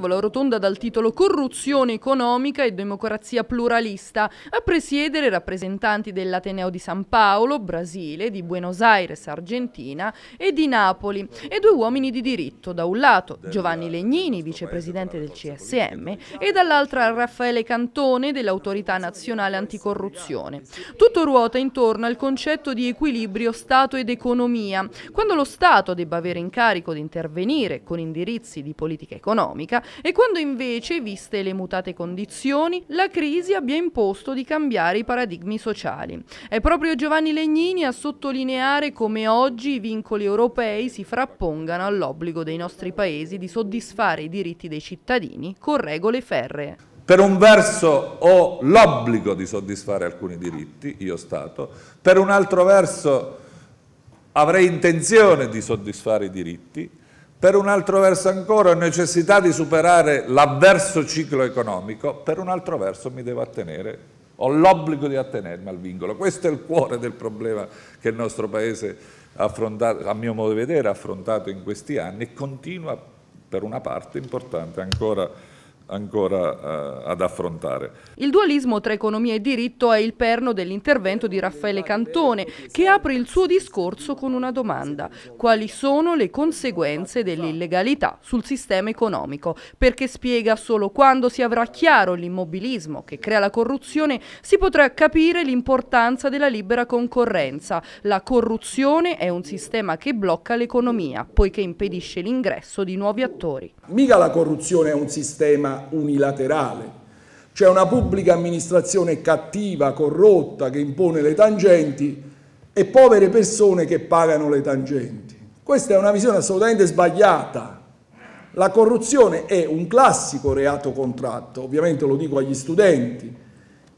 tavola rotonda dal titolo Corruzione economica e democrazia pluralista, a presiedere rappresentanti dell'Ateneo di San Paolo, Brasile, di Buenos Aires, Argentina e di Napoli e due uomini di diritto, da un lato Giovanni Legnini, vicepresidente del CSM, e dall'altra Raffaele Cantone dell'autorità nazionale anticorruzione. Tutto ruota intorno al concetto di equilibrio Stato ed economia. Quando lo Stato debba avere in carico di intervenire con indirizzi di politica economica, e quando invece, viste le mutate condizioni, la crisi abbia imposto di cambiare i paradigmi sociali. È proprio Giovanni Legnini a sottolineare come oggi i vincoli europei si frappongano all'obbligo dei nostri paesi di soddisfare i diritti dei cittadini con regole ferree. Per un verso ho l'obbligo di soddisfare alcuni diritti, io Stato, per un altro verso avrei intenzione di soddisfare i diritti, per un altro verso ancora ho necessità di superare l'avverso ciclo economico, per un altro verso mi devo attenere, ho l'obbligo di attenermi al vincolo. Questo è il cuore del problema che il nostro Paese, a mio modo di vedere, ha affrontato in questi anni e continua per una parte importante ancora ancora eh, ad affrontare. Il dualismo tra economia e diritto è il perno dell'intervento di Raffaele Cantone che apre il suo discorso con una domanda. Quali sono le conseguenze dell'illegalità sul sistema economico? Perché spiega solo quando si avrà chiaro l'immobilismo che crea la corruzione si potrà capire l'importanza della libera concorrenza. La corruzione è un sistema che blocca l'economia poiché impedisce l'ingresso di nuovi attori. Mica la corruzione è un sistema unilaterale. C'è una pubblica amministrazione cattiva, corrotta, che impone le tangenti e povere persone che pagano le tangenti. Questa è una visione assolutamente sbagliata. La corruzione è un classico reato contratto, ovviamente lo dico agli studenti,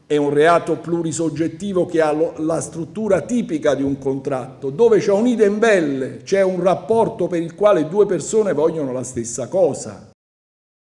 è un reato plurisoggettivo che ha la struttura tipica di un contratto, dove c'è un idem belle, c'è un rapporto per il quale due persone vogliono la stessa cosa.